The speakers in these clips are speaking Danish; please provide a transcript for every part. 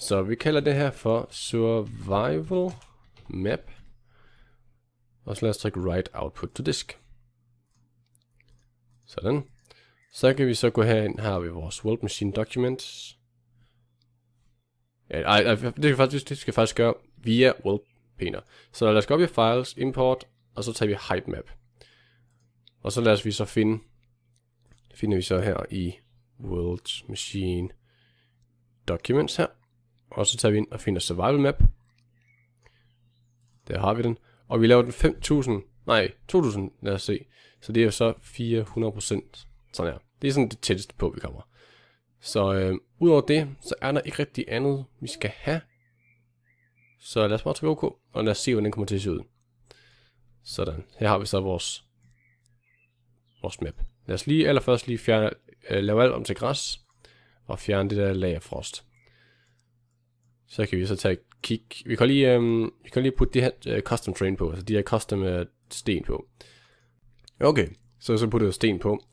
Så vi kalder det her for survival map. Og så lad os trykke write output to disk. Sådan. Så kan vi så gå herind, her har vi vores world machine documents. Ja, ej, ej, det skal faktisk, det skal faktisk gøre via world painter. Så lad os gå op i files, import, og så tager vi height map. Og så lad os vi så finde, finder vi så her i world machine documents her. Og så tager vi ind og finder survival map. Der har vi den. Og vi laver den 5.000, nej 2.000, lad os se. Så det er så 400%. Sådan her. Det er sådan det tætteste på, vi kommer. Så øh, udover det, så er der ikke rigtig andet, vi skal have. Så lad os bare trykke OK, og lad os se, hvordan den kommer til at se ud. Sådan. Her har vi så vores, vores map. Lad os lige allerførst lige fjerne, øh, lave alt om til græs, og fjerne det der lag af frost. Så kan vi så tage kig. Vi kan lige, øhm, vi kan lige putte det her øh, custom train på, altså de her custom øh, sten på. Okay, så så putter vi sten på.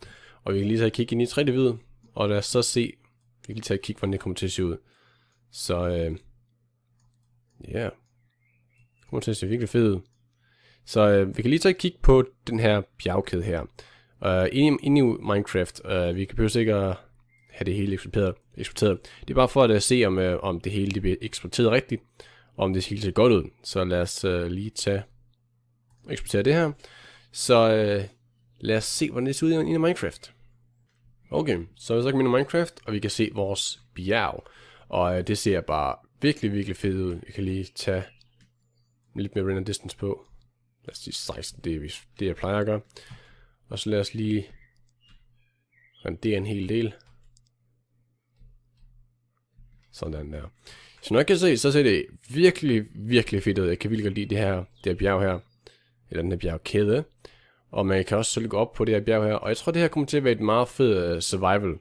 Og vi kan lige tage kig ind i 3 d vid og lad os så se, vi kan lige tage kig, hvordan det kommer til at se ud. Så øh, ja, yeah. det kommer til at se virkelig fedt ud. Så øh, vi kan lige tage kig på den her bjergkæde her. Uh, øh, inde, i, ind i Minecraft, uh, vi kan ikke at have det hele eksporteret. eksporteret. Det er bare for at øh, se, om, øh, om det hele det bliver eksporteret rigtigt, og om det skal se godt ud. Så lad os øh, lige tage eksportere det her. Så øh, lad os se, hvordan det ser ud i Minecraft. Okay, så er vi så kommet ind i Minecraft, og vi kan se vores bjerg. Og øh, det ser bare virkelig, virkelig fedt ud. Jeg kan lige tage lidt mere render distance på. Lad os sige 16, det er det, jeg plejer at gøre. Og så lad os lige rendere en hel del. Sådan der. Så når jeg kan se, så ser det virkelig, virkelig fedt ud. Jeg kan virkelig godt lide det her, det her bjerg her. Eller den her bjergkæde. Og man kan også selvfølgelig gå op på det her bjerg her. Og jeg tror, det her kommer til at være et meget fedt øh, survival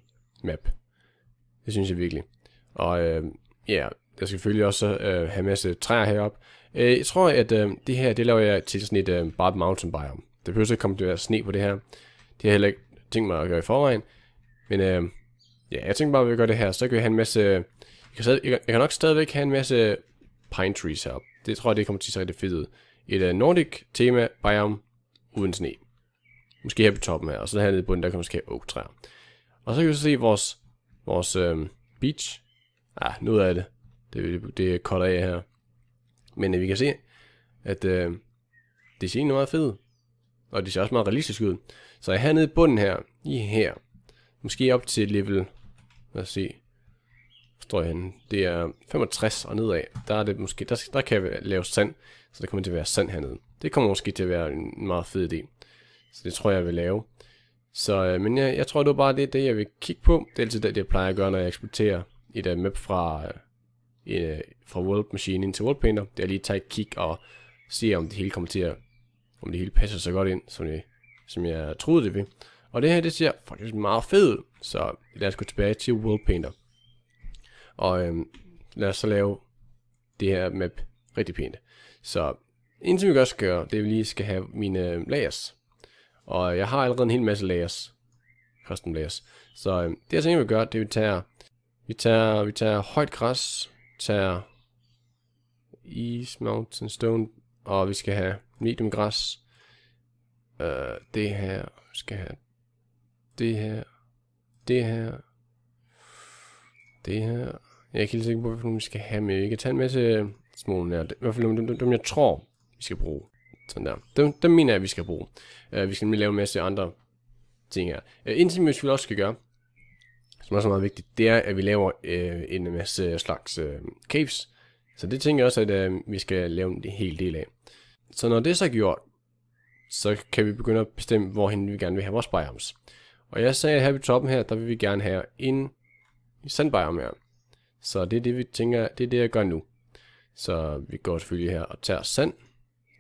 map. Det synes jeg virkelig. Og øh, ja, ja, yeah, jeg skal selvfølgelig også uh, have en masse træer heroppe. Uh, jeg tror, at uh, det her, det laver jeg til sådan et uh, bare mountain biome. Det behøver ikke komme til at være sne på det her. Det har jeg heller ikke tænkt mig at gøre i forvejen. Men uh, ja, jeg tænker bare, at vi gør det her. Så kan vi have en masse jeg kan, stadig, jeg, jeg kan nok stadigvæk have en masse pine trees her. Det tror jeg, det kommer til at se rigtig fedt ud. Et uh, Nordic tema biome uden sne. Måske her på toppen her, og så nede i bunden, der kan måske have oak træer. Og så kan vi så se vores, vores øhm, beach. Ah, nu er det. Det, det, det er cut af her. Men øh, vi kan se, at øh, det ser egentlig meget fedt Og det ser også meget realistisk ud. Så jeg nede i bunden her, i her. Måske op til level, lad os se, står jeg henne. Det er 65 og nedad. Der, er det måske, der, der kan jeg lave sand, så der kommer til at være sand hernede. Det kommer måske til at være en meget fed idé. Så det tror jeg, jeg vil lave. Så, øh, men jeg, jeg tror, det er bare det, det, jeg vil kigge på. Det er altid det, det jeg plejer at gøre, når jeg eksporterer et uh, map fra, uh, fra World Machine ind til World Painter. Det er lige at tage et kig og se, om det hele kommer til at, om det hele passer så godt ind, som, det, som jeg troede det ville. Og det her, det ser faktisk meget fedt ud. Så lad os gå tilbage til World Painter. Og øhm, lad os så lave det her map rigtig pænt. Så indtil vi også skal gøre, det er, at vi lige skal have mine øhm, layers. Og jeg har allerede en hel masse layers. Custom layers. Så øhm, det jeg tænker vi gør, det er, at vi tager, vi tager, vi tager højt græs, tager East Mountain Stone, og vi skal have medium græs. Øh, det her, skal have det her, det her, det her, jeg er ikke helt sikker på, hvilke vi skal have med. Vi kan tage en masse øh, små nær. I hvert fald dem, dem, dem, jeg tror, vi skal bruge. Sådan der. Dem, dem mener jeg, vi skal bruge. Uh, vi skal nemlig lave en masse andre ting her. Uh, en ting, vi også skal gøre, som også er meget vigtigt, det er, at vi laver uh, en masse slags uh, caves. Så det tænker jeg også, at uh, vi skal lave en hel del af. Så når det er så gjort, så kan vi begynde at bestemme, hvorhen vi gerne vil have vores biomes. Og jeg sagde her på toppen her, der vil vi gerne have en sandbiome her. Så det er det, vi tænker, det er det, jeg gør nu. Så vi går selvfølgelig her og tager sand.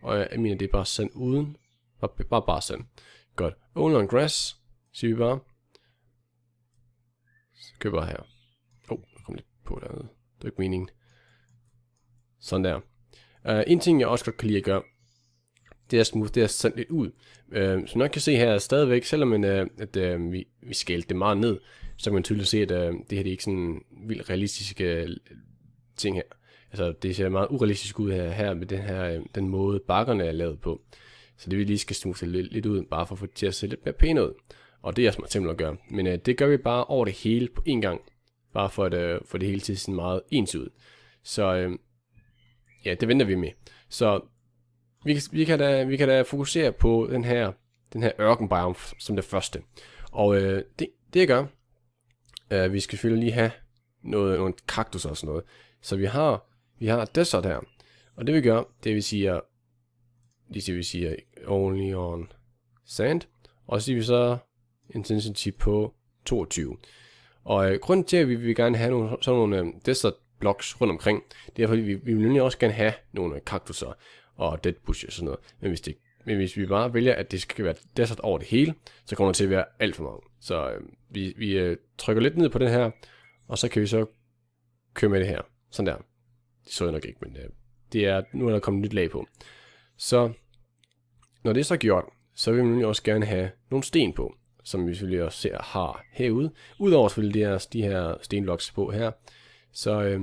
Og jeg mener, det er bare sand uden. Bare, bare, bare sand. Godt. Only on grass, siger vi bare. Så køber jeg her. Åh, oh, der kom lidt på der. Det er ikke meningen. Sådan der. Uh, en ting, jeg også godt kan lide at gøre, det er smooth det er sandt lidt ud. Uh, som nok kan se her, er stadigvæk, selvom uh, at, uh, vi, vi skælte det meget ned, så kan man tydeligt se, at øh, det her det er ikke sådan vildt realistiske øh, ting her. Altså, det ser meget urealistisk ud her, her med den her, øh, den måde bakkerne er lavet på. Så det vi lige skal smuse lidt, lidt ud, bare for at få det til at se lidt mere pænt ud. Og det er smart simpelthen at gøre. Men øh, det gør vi bare over det hele på én gang. Bare for at øh, få det hele til sådan meget ens ud. Så øh, ja, det venter vi med. Så vi kan, vi kan, da, vi kan da fokusere på den her, den her ørkenbiome som det første. Og øh, det, det jeg gør, Uh, vi skal selvfølgelig lige have noget, nogle kaktus og sådan noget. Så vi har, vi har det så der. Og det vi gør, det vil sige, det vil sige only on sand. Og så siger vi så intensity på 22. Og øh, grunden til, at vi vil gerne have nogle, sådan nogle øh, desert blocks rundt omkring, det er fordi, vi, vi vil nemlig også gerne have nogle øh, kaktusser og dead bushes og sådan noget. Men hvis, det, men hvis vi bare vælger, at det skal være desert over det hele, så kommer det til at være alt for mange. Så øh, vi, vi øh, trykker lidt ned på den her, og så kan vi så køre med det her. Sådan der. Det så jeg nok ikke, men øh, det er, nu er der kommet et nyt lag på. Så når det er så gjort, så vil nu også gerne have nogle sten på, som vi selvfølgelig også ser har herude. Udover selvfølgelig de her, de her stenloks på her. Så øh,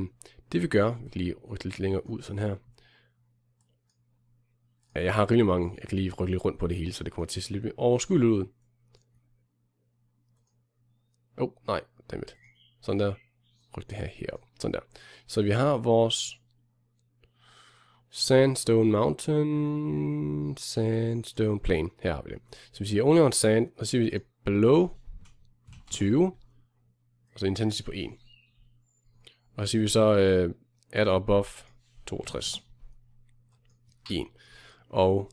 det vi gør, vi kan lige rykke lidt længere ud sådan her. Jeg har rigtig mange, jeg kan lige rykke lidt rundt på det hele, så det kommer til at se lidt overskyldet ud oh, nej, dammit. Sådan der. Ryk det her herop. Sådan der. Så vi har vores Sandstone Mountain, Sandstone Plain. Her har vi det. Så vi siger only on sand, og så siger vi eh, below 20, og så intensity på 1. Og så siger vi så uh, eh, add above 62. 1. Og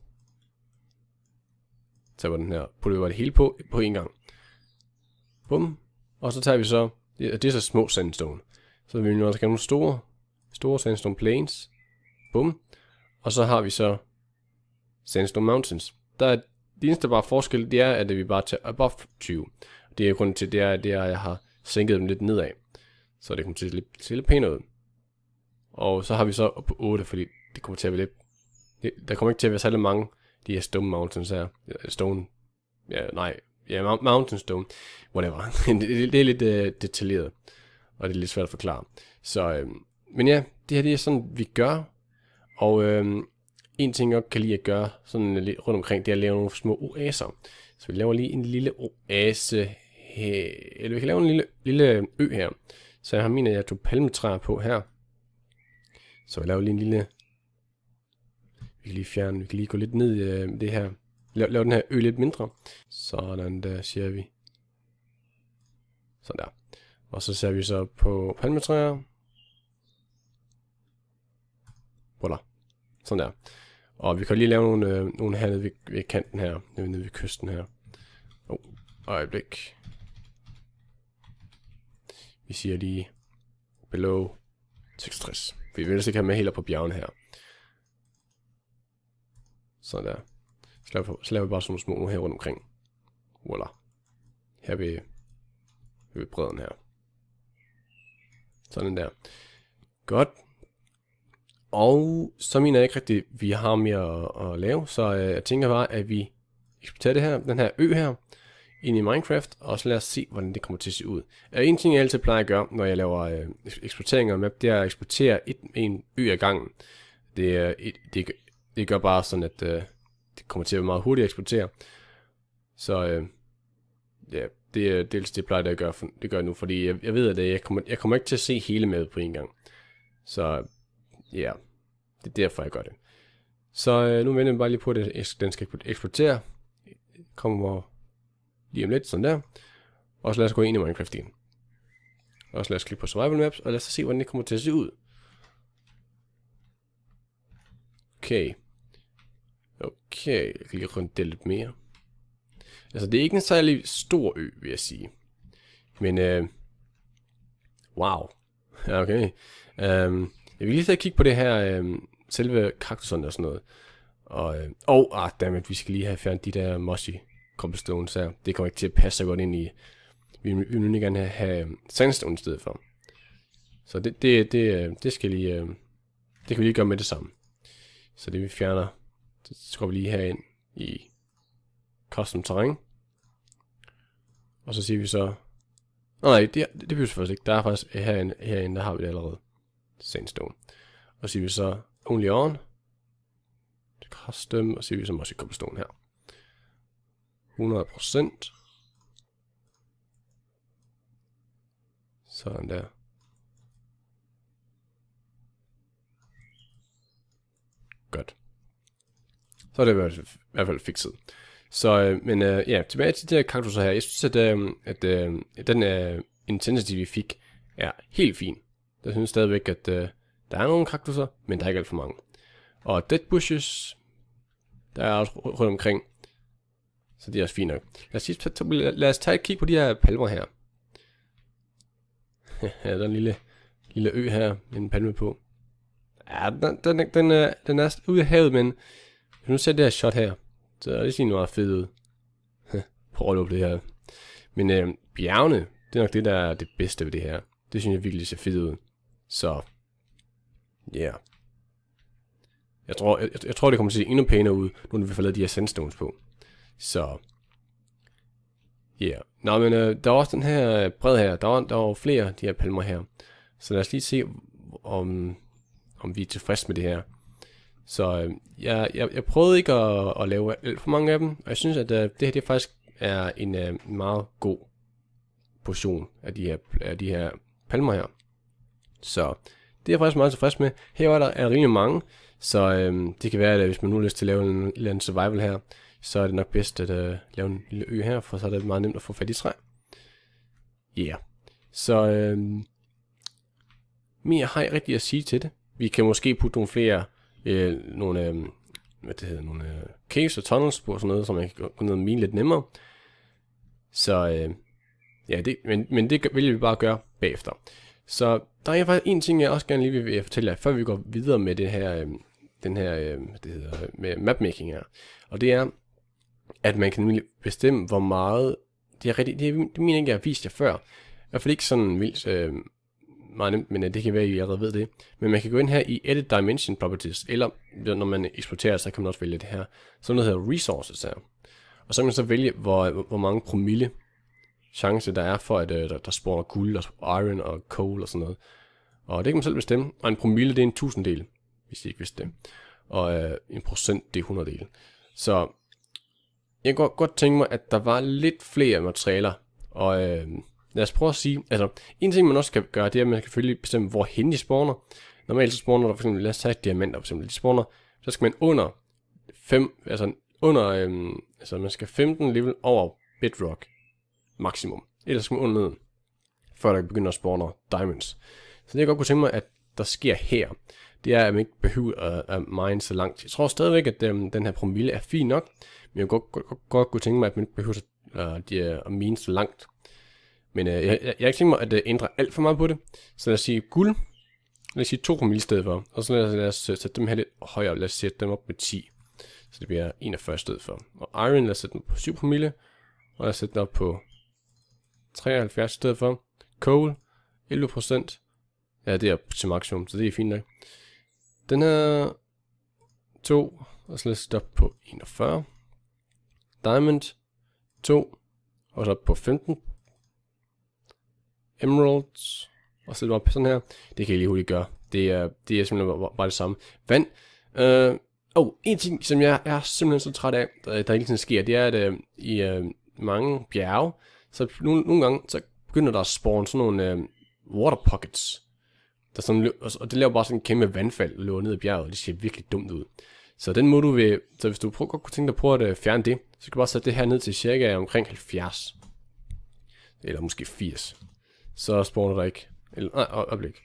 så var den her, putter vi bare det hele på, på en gang. Bum. Og så tager vi så, det er så små sandstone. Så vi nu også have nogle store, store sandstone plains. Bum. Og så har vi så sandstone mountains. Der er, det eneste bare forskel, det er, at vi bare tager above 20. Det er grunden til, det er, det er, at jeg har sænket dem lidt nedad. Så det kommer til at se lidt, til lidt pænere ud. Og så har vi så op på 8, fordi det kommer til at være lidt... Det, der kommer ikke til at være særlig mange de her stone mountains her. Stone... Ja, nej, ja, Mountain Stone, whatever. det, det er lidt uh, detaljeret, og det er lidt svært at forklare. Så, øh, men ja, det her det er sådan, vi gør, og øh, en ting, jeg kan lide at gøre sådan lidt rundt omkring, det er at lave nogle små oaser. Så vi laver lige en lille oase her, eller vi kan lave en lille, lille øh, ø her. Så jeg har mine, jeg tog palmetræer på her. Så vi laver lige en lille vi kan lige fjerne, vi kan lige gå lidt ned i øh, det her Lav, lav den her ø lidt mindre. Sådan der, siger vi. Sådan der. Og så ser vi så på palmetræer. Voilà. Sådan der. Og vi kan lige lave nogle, øh, nogle her nede ved, ved kanten her. Nede ved kysten her. Oh, øjeblik. Vi siger lige below 66. Vi vil ellers ikke have med heller på bjergene her. Sådan der. Så laver, så laver vi bare sådan nogle små nu her rundt omkring. Voila. Her ved, ved bredden her. Sådan der. Godt. Og så mener jeg ikke rigtigt, at vi har mere at, at lave, så øh, jeg tænker bare, at vi eksporterer det her, den her ø her, ind i Minecraft, og så lad os se, hvordan det kommer til at se ud. Og en ting, jeg altid plejer at gøre, når jeg laver øh, eksporteringer af map, det er at eksportere et, en ø ad gangen. Det, øh, et, det, det gør bare sådan, at øh, det kommer til at være meget hurtigt at eksportere. Så øh, ja, det er dels det plejer det at gøre, for, det gør jeg nu, fordi jeg, jeg ved, at jeg kommer, jeg kommer ikke til at se hele med på en gang. Så ja, det er derfor, jeg gør det. Så øh, nu vender jeg bare lige på, at den skal eksportere. Kommer lige om lidt, sådan der. Og så lad os gå ind i Minecraft igen. Og så lad os klikke på Survival Maps, og lad os se, hvordan det kommer til at se ud. Okay, Okay, jeg kan lige rundt det lidt mere. Altså, det er ikke en særlig stor ø, vil jeg sige. Men, øh, wow. okay. Um, jeg vil lige tage kigge på det her, øh, selve kaktusen og sådan noget. Og, øh, oh, ah, dammit, vi skal lige have fjernet de der mossy cobblestones her. Det kommer ikke til at passe så godt ind i. Vi, vi vil nemlig gerne have øhm, sandstone i stedet for. Så det, det, det, øh, det skal lige, øhm, det kan vi lige gøre med det samme. Så det vi fjerner så går vi lige her ind i custom terræn. Og så siger vi så... Nå, nej, det, det bliver faktisk ikke. Der er faktisk eh, herinde, herinde, der har vi det allerede. Sandstone. Og så siger vi så only on. Custom. Og så siger vi så måske cobblestone her. 100%. Sådan der. Godt så er det i hvert fald, i hvert fald fikset. Så, øh, men øh, ja, tilbage til det her kaktuser her. Jeg synes, at, øh, at øh, den øh, intensity, vi fik, er helt fin. Jeg synes stadigvæk, at øh, der er nogle kaktuser, men der er ikke alt for mange. Og dead bushes, der er også rundt omkring. Så det er også fint nok. Lad os, lige, lad os tage et kig på de her palmer her. ja, der er en lille, lille ø her med en palme på. Ja, den, den, den, den, er, den er ude i havet, men hvis nu ser det her shot her, så det sådan meget fedt ud. Prøv at det her. Men øh, bjergene, det er nok det, der er det bedste ved det her. Det synes jeg virkelig ser fedt ud. Så, ja. Yeah. Jeg tror, jeg, jeg, tror, det kommer til at se endnu pænere ud, nu når vi får lavet de her sandstones på. Så, ja. Yeah. Nå, men øh, der er også den her bred her. Der er, der er flere af de her palmer her. Så lad os lige se, om, om vi er tilfredse med det her. Så øh, jeg, jeg, jeg prøvede ikke at, at lave alt for mange af dem, og jeg synes, at øh, det her det faktisk er en øh, meget god portion af de her, af de her palmer her. Så det er jeg faktisk meget tilfreds med. Her er der er rimelig mange, så øh, det kan være, at øh, hvis man nu har lyst til at lave en en survival her, så er det nok bedst at øh, lave en lille ø her, for så er det meget nemt at få fat i træ. Ja, yeah. så øh, mere har jeg rigtig at sige til det. Vi kan måske putte nogle flere øh, nogle, øh, hvad det hedder, nogle øh, caves og tunnels på, og sådan noget, så man kan gå ned og mine lidt nemmere. Så øh, ja, det, men, men det vil vi bare gøre bagefter. Så der er faktisk en ting, jeg også gerne lige vil fortælle jer, før vi går videre med det her, øh, den her, øh, det hedder, med mapmaking her. Og det er, at man kan bestemme, hvor meget, det er rigtigt, det, det mener jeg ikke, jeg har vist jer før, i hvert fald ikke sådan vildt øh, meget nemt, men øh, det kan være, at I allerede ved det. Men man kan gå ind her i Edit Dimension Properties, eller når man eksporterer, så kan man også vælge det her. Så noget hedder Resources her. Og så kan man så vælge, hvor, hvor mange promille chance der er for, at øh, der, der spawner guld og iron og coal og sådan noget. Og det kan man selv bestemme. Og en promille, det er en tusinddel, hvis I ikke vidste det. Og øh, en procent, det er 100 dele. Så jeg kunne godt tænke mig, at der var lidt flere materialer, og øh, lad os prøve at sige, altså en ting man også kan gøre, det er at man kan selvfølgelig bestemme hvor hen de spawner. Normalt så spawner der for eksempel, lad os tage diamanter for eksempel, de spawner, så skal man under 5, altså under, øhm, altså man skal 15 level over bedrock maksimum. Ellers skal man under neden, før der begynder at spawne diamonds. Så det jeg godt kunne tænke mig, at der sker her, det er, at man ikke behøver at, at mine så langt. Jeg tror stadigvæk, at den, øhm, den her promille er fin nok, men jeg kunne godt, godt, godt kunne tænke mig, at man ikke behøver at, øh, at mine så langt. Men øh, jeg, jeg, jeg ikke tænkt mig at øh, ændre alt for meget på det. Så lad os sige guld. Lad os sige 2 promille i stedet for. Og så lad os, lad os øh, sætte dem her lidt højere. Lad os sætte dem op med 10. Så det bliver 41 i stedet for. Og iron, lad os sætte den på 7 promille. Og lad os sætte dem op på 73 i stedet for. Coal, 11 procent. Ja, det er til maksimum, så det er fint nok. Den her 2, og så lad os stoppe på 41. Diamond 2, og så på 15 emeralds, og så op sådan her. Det kan jeg lige hurtigt gøre. Det er, det er simpelthen bare det samme. Vand. Øh, og oh, en ting, som jeg, er simpelthen så træt af, der, der hele tiden sker, det er, at øh, i øh, mange bjerge, så nogle, nogle gange, så begynder der at spawn sådan nogle øh, water pockets. Der sådan, og det laver bare sådan en kæmpe vandfald, der løber ned i bjerget, og det ser virkelig dumt ud. Så den må du vil, så hvis du prøver, godt kunne tænke dig på at øh, fjerne det, så kan du bare sætte det her ned til cirka omkring 70. Eller måske 80 så spawner der ikke... Eller, nej, øjeblik.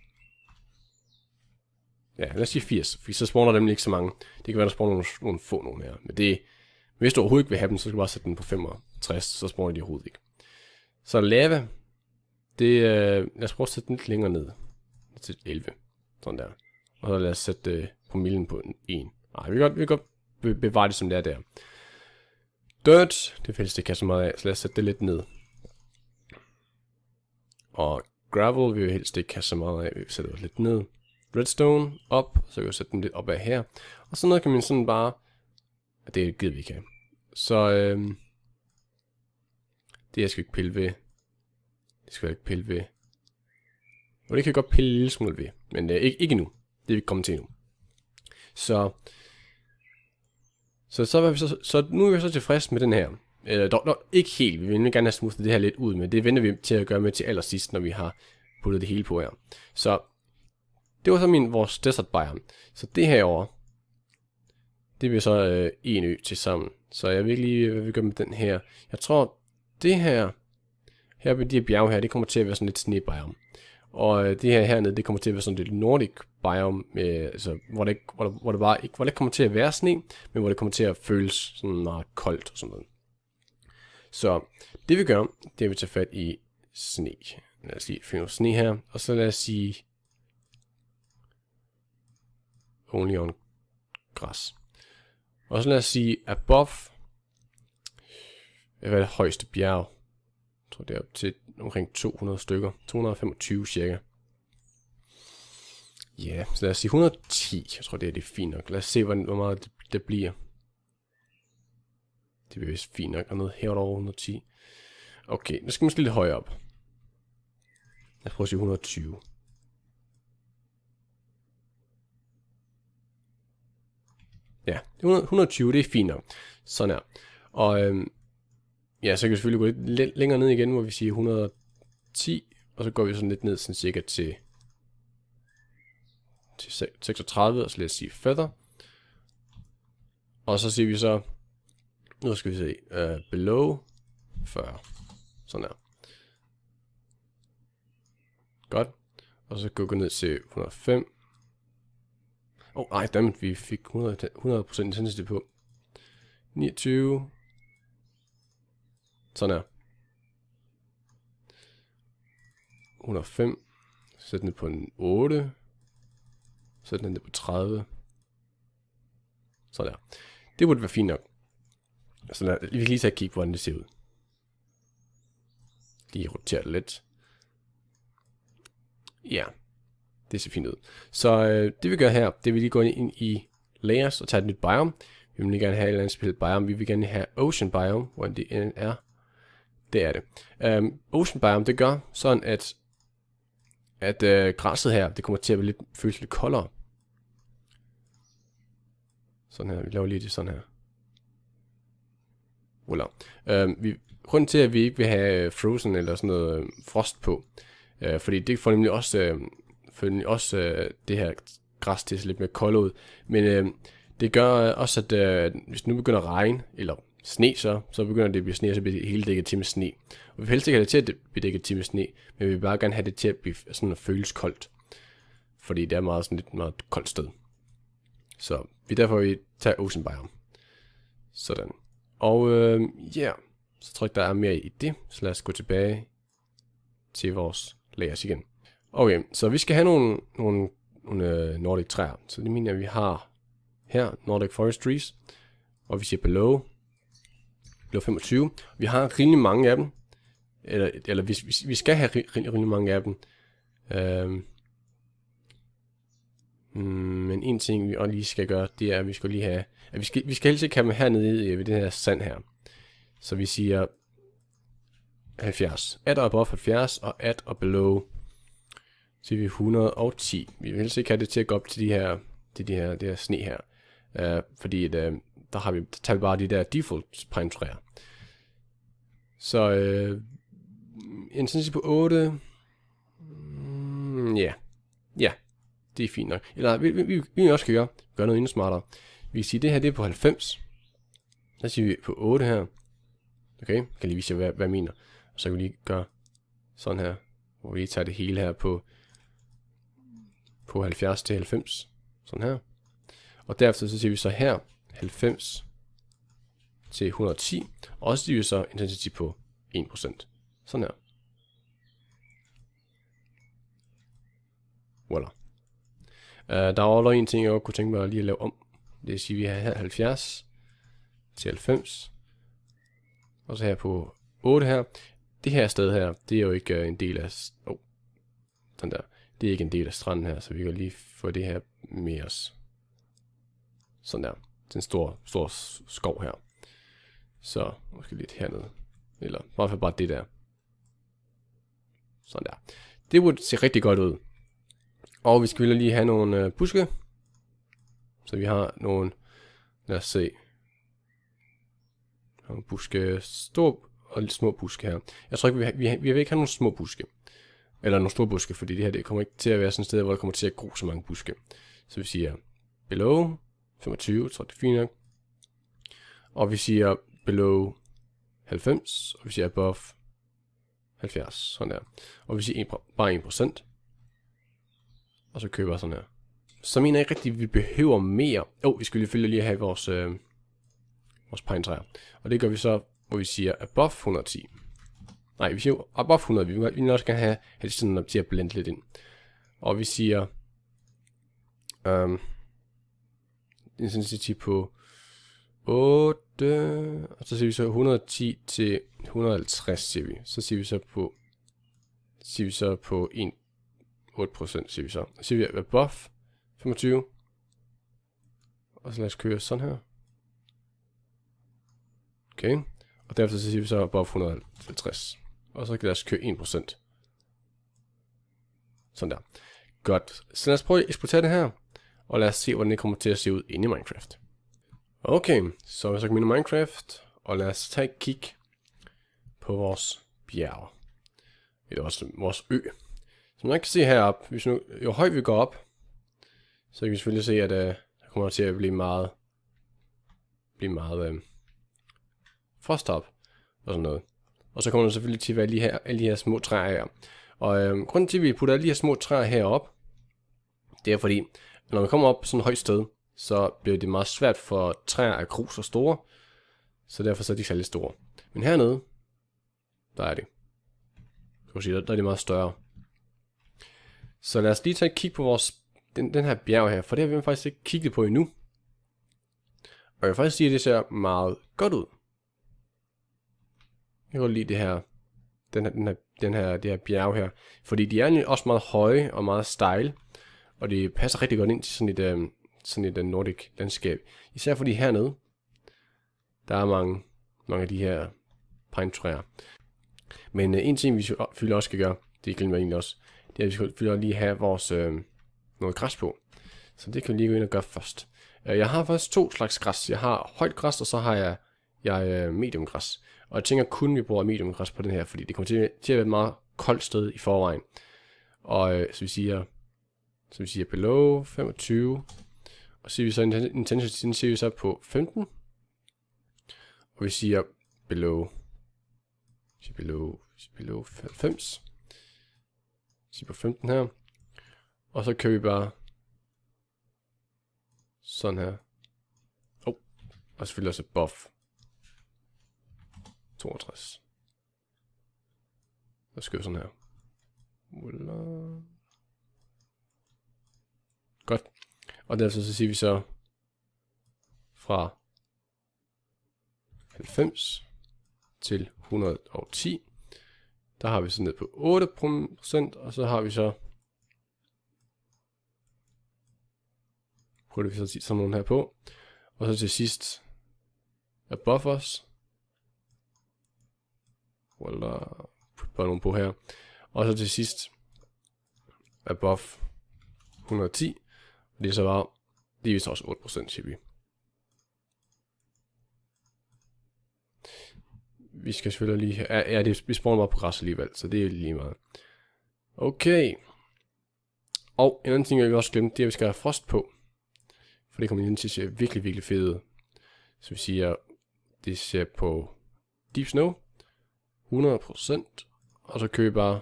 Ja, lad os sige 80, for så spawner der nemlig ikke så mange. Det kan være, der spawner nogle, nogle få nogle her, men det... Hvis du overhovedet ikke vil have dem, så skal du bare sætte den på 65, så spawner de overhovedet ikke. Så lave, det... Øh, lad os prøve at sætte den lidt længere ned. Til 11. Sådan der. Og så lad os sætte øh, promillen på 1. Nej, vi kan godt, vi kan godt bevare det, som det er der. Dirt, det findes det ikke så meget af, så lad os sætte det lidt ned. Og gravel vil vi helst ikke have så meget af, vi sætter os lidt ned. Redstone op, så kan vi sætte den lidt op af her. Og sådan noget kan man sådan bare, det er givet vi kan. Så øhm, det jeg skal ikke pille ved. Det skal jeg ikke pille ved. Og det kan jeg godt pille en lille smule ved, men øh, ikke, ikke nu. Det er vi kommet til nu. Så, så, så, var vi så, så nu er vi så tilfredse med den her. Eller dog, dog, ikke helt. Vi vil gerne have smoothet det her lidt ud, men det venter vi til at gøre med til allersidst, når vi har puttet det hele på her. Så det var så min, vores desert buyer. Så det her over, det bliver så øh, en ø til sammen. Så jeg ved ikke lige, hvad vi gør med den her. Jeg tror, det her, her på de her bjerge her, det kommer til at være sådan lidt biom. Og øh, det her hernede, det kommer til at være sådan lidt nordic biome, øh, altså, hvor, det ikke, hvor, det, hvor, det bare ikke, hvor det kommer til at være sne, men hvor det kommer til at føles sådan meget koldt og sådan noget. Så det vi gør, det er, at vi tager fat i sne. Lad os lige finde noget sne her, og så lad os sige only on græs. Og så lad os sige above, hvad er det højeste bjerg? Jeg tror det er op til omkring 200 stykker, 225 cirka. Ja, yeah. så lad os sige 110, jeg tror det er det fint nok. Lad os se, hvor meget det, det bliver. Det vil vist fint nok. Og noget herovre 110. Okay, nu skal vi måske lidt højere op. Lad os prøve at sige 120. Ja, 120, det er fint nok. Sådan her. Og øhm, ja, så kan vi selvfølgelig gå lidt længere ned igen, hvor vi siger 110, og så går vi sådan lidt ned sådan cirka til, til 36, og så lad os sige feather. Og så siger vi så nu skal vi se. Uh, below 40. Sådan der. Godt. Og så går vi ned til 105. Åh, oh, ej, dammit, vi fik 100%, 100 intensity på. 29. Sådan der. 105. Sæt den på en 8. Sæt den ned på 30. Sådan der. Det burde være fint nok. Så altså, lad, vi kan lige tage et kig hvordan det ser ud. Lige rotere det lidt. Ja, det ser fint ud. Så øh, det vi gør her, det er, vi lige går ind i layers og tager et nyt biome. Vi vil gerne have et eller andet biome. Vi vil gerne have ocean biome, hvor det end er. Det er det. Um, ocean biome, det gør sådan, at, at øh, græsset her, det kommer til at blive lidt, føles lidt koldere. Sådan her, vi laver lige det sådan her. Voilà. Øh, vi, grunden til, at vi ikke vil have øh, frozen eller sådan noget øh, frost på, øh, fordi det får nemlig også, øh, får nemlig også øh, det her græs til at se lidt mere koldt ud. Men øh, det gør øh, også, at øh, hvis det nu begynder at regne, eller sne så, så begynder det at blive sne, og så bliver det hele dækket til med sne. Og vi vil helst ikke have det til at blive dækket til med sne, men vi vil bare gerne have det til at blive sådan at føles koldt. Fordi det er meget sådan lidt meget koldt sted. Så vi derfor vi tager Ocean Biome. Sådan. Og øh, ja, øh, yeah. så tror jeg ikke, der er mere i det. Så lad os gå tilbage til vores layers igen. Okay, så vi skal have nogle, nogle, nogle øh, nordic træer. Så det mener jeg, vi har her, Nordic Forest Trees. Og vi siger below, below 25. Vi har rimelig mange af dem. Eller, eller vi, vi, skal have rimelig, rimelig mange af dem. Øh, Mm, men en ting, vi også lige skal gøre, det er, at vi skal lige have... At vi, skal, vi skal helst ikke have dem hernede øh, ved den her sand her. Så vi siger 70. At og above 70, og at og below siger vi 110. Vi vil helst ikke have det til at gå op til de her, til de her, de her sne her. Uh, fordi at, uh, der, har vi, der tager vi bare de der default printræer. Så uh, intensity på 8. Mm, ja. Mm, yeah. Ja. Yeah det er fint nok. Eller vi, vi, vi, vi også kan gøre, gøre noget endnu smartere. Vi kan sige, at det her det er på 90. Så siger vi på 8 her. Okay, jeg kan lige vise jer, hvad, hvad jeg mener. Og så kan vi lige gøre sådan her, hvor vi lige tager det hele her på, på 70 til 90. Sådan her. Og derefter så siger vi så her, 90 til 110. Og så siger vi så intensity på 1%. Sådan her. Voilà. Uh, der var dog en ting, jeg kunne tænke mig lige at lave om. Det vil sige, at vi har her 70 til 90. Og så her på 8 her. Det her sted her, det er jo ikke uh, en del af... Oh, den der. Det er ikke en del af stranden her, så vi kan lige få det her med os. Sådan der. Den store, store skov her. Så måske lidt hernede. Eller i hvert fald bare det der. Sådan der. Det burde se rigtig godt ud. Og vi skal lige have nogle øh, buske. Så vi har nogle, lad os se. Nogle buske, stor og lidt små buske her. Jeg tror ikke, vi, har, vi, har, vi vil ikke have nogle små buske. Eller nogle store buske, fordi det her det kommer ikke til at være sådan et sted, hvor der kommer til at gro så mange buske. Så vi siger below 25, tror det er fint nok. Og vi siger below 90, og vi siger above 70, sådan der. Og vi siger en, bare 1%. Og så køber jeg sådan her. Så mener jeg ikke rigtigt, at vi behøver mere. Jo, oh, vi skal selvfølgelig lige have vores, øh, vores pegntræer. Og det gør vi så, hvor vi siger above 110. Nej, vi siger above 100. Vi vil, vi også gerne have, have sådan op til at blende lidt ind. Og vi siger... Øh, intensity på 8, og så siger vi så 110 til 150, siger vi. Så siger vi så på, siger vi så på 1 8%, siger vi så. Så siger vi buff, 25. Og så lad os køre sådan her. Okay. Og derefter så siger vi så buff 150. Og så kan lad os køre 1%. Sådan der. Godt. Så lad os prøve at eksportere det her. Og lad os se, hvordan det kommer til at se ud inde i Minecraft. Okay, så vi så kommer ind i Minecraft. Og lad os tage et kig på vores bjerg. Eller også vores ø. Som man kan se heroppe, hvis nu, jo højt vi går op, så kan vi selvfølgelig se, at øh, der kommer til at blive meget, blive meget øh, frostop og sådan noget. Og så kommer der selvfølgelig til at være lige her, alle de her små træer her. Og øh, grunden til, at vi putter alle de her små træer herop, det er fordi, når man kommer op på sådan et højt sted, så bliver det meget svært for træer at gro så store, så derfor så er de særlig store. Men hernede, der er det. Du kan sige, der, der er det meget større. Så lad os lige tage et kig på vores, den, den her bjerg her, for det har vi faktisk ikke kigget på endnu. Og jeg vil faktisk sige, at det ser meget godt ud. Jeg kan godt lide det her, den her, den her, den her, det her bjerg her. Fordi de er også meget høje og meget stejle. Og det passer rigtig godt ind til sådan et, øh, sådan et øh, nordisk landskab. Især fordi hernede, der er mange, mange af de her pine træer. Men øh, en ting, vi selvfølgelig også skal gøre, det glemmer jeg egentlig også, det er, at vi skal selvfølgelig lige have vores, øh, noget græs på. Så det kan vi lige gå ind og gøre først. Øh, jeg har faktisk to slags græs. Jeg har højt græs, og så har jeg, jeg øh, medium græs. Og jeg tænker kun, at vi bruger medium græs på den her, fordi det kommer til, til at være et meget koldt sted i forvejen. Og øh, så vi siger, så vi siger below 25. Og så siger vi så intensity, så siger vi så på 15. Og vi siger below, vi siger below, vi siger below 90 sige på 15 her. Og så kører vi bare sådan her. Oh, og selvfølgelig også buff. 62. Og så kører vi sådan her. Voila. Godt. Og derfor så siger vi så fra 90 til 110. Der har vi så ned på 8%, og så har vi så... Prøver vi så sådan nogle her på. Og så til sidst er buffers. Eller bare nogle på her. Og så til sidst er buff 110. Og det er så bare, det er vist også 8% siger vi. vi skal selvfølgelig lige... Ja, ja det, vi spawner bare på græs alligevel, så det er lige meget. Okay. Og en anden ting, jeg også glemte, det er, at vi skal have frost på. For det kommer ind til at se virkelig, virkelig fede. Så vi siger, det ser på Deep Snow. 100%. Og så køber bare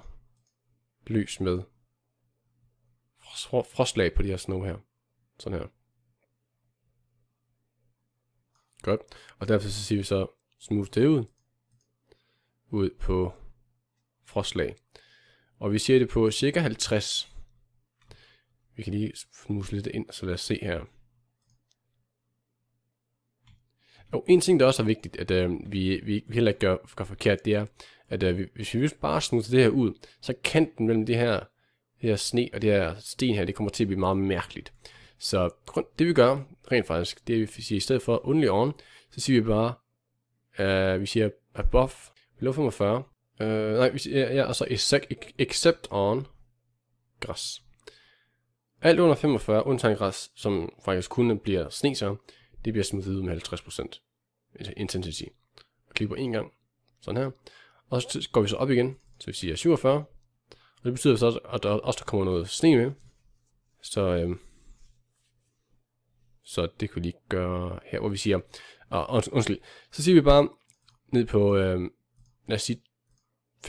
lys med frostlag på de her snow her. Sådan her. Godt. Og derfor så siger vi så, smooth det ud ud på frostlag. Og vi ser det på cirka 50. Vi kan lige smuse lidt ind, så lad os se her. Og en ting, der også er vigtigt, at øh, vi, vi heller ikke gør, gør forkert, det er, at øh, hvis vi bare smuser det her ud, så kanten mellem det her, det her sne og det her sten her, det kommer til at blive meget mærkeligt. Så det vi gør, rent faktisk, det er, vi siger, i stedet for only on, så siger vi bare, øh, vi siger above vi lå 45. Uh, øh, nej, ja, ja, altså except, except on græs. Alt under 45, undtagen græs, som faktisk kun bliver sne så, det bliver smidt ud med 50% altså intensity. Og klipper en gang, sådan her. Og så går vi så op igen, så vi siger 47. Og det betyder så, at der også der kommer noget sne med. Så, øhm, så det kunne vi lige gøre her, hvor vi siger, og uh, undskyld, så siger vi bare ned på øhm, lad os sige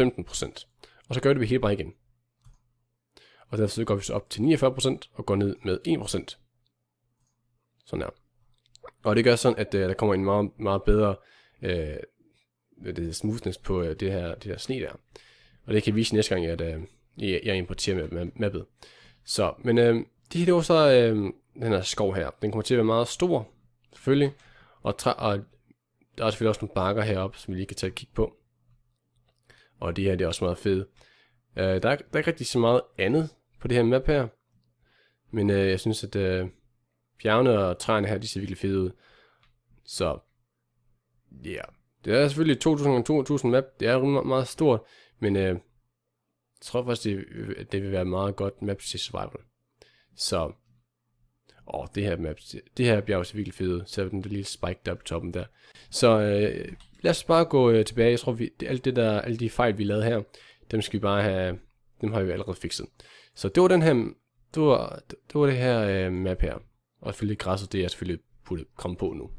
15%. Og så gør det vi hele bare igen. Og derfor går vi så op til 49% og går ned med 1%. Sådan her. Og det gør sådan, at øh, der kommer en meget, meget bedre øh, det smoothness på øh, det, her, det her sne der. Og det kan jeg vise næste gang, at øh, jeg importerer med mappet. Så, men øh, det her var så øh, den her skov her. Den kommer til at være meget stor, selvfølgelig. Og, træ, og der er selvfølgelig også nogle bakker heroppe, som vi lige kan tage et kig på. Og det her det er også meget fedt. Uh, der, er, der er ikke rigtig så meget andet på det her map her. Men uh, jeg synes, at uh, bjergene og træerne her, de ser virkelig fede ud. Så ja, yeah. det er selvfølgelig 2000 2000 map. Det er meget, meget stort, men uh, jeg tror faktisk, det, det vil være meget godt map til survival. Så åh, oh, det her map, det her bjerg ser virkelig fedt ud, selvom den der lille spike der på toppen der. Så uh, lad os bare gå øh, tilbage. Jeg tror, vi, det, alt det der, alle de fejl, vi lavede her, dem skal vi bare have, dem har vi allerede fikset. Så det var den her, det var det, var det her øh, map her. Og selvfølgelig græsset, det er selvfølgelig puttet, kommet på nu.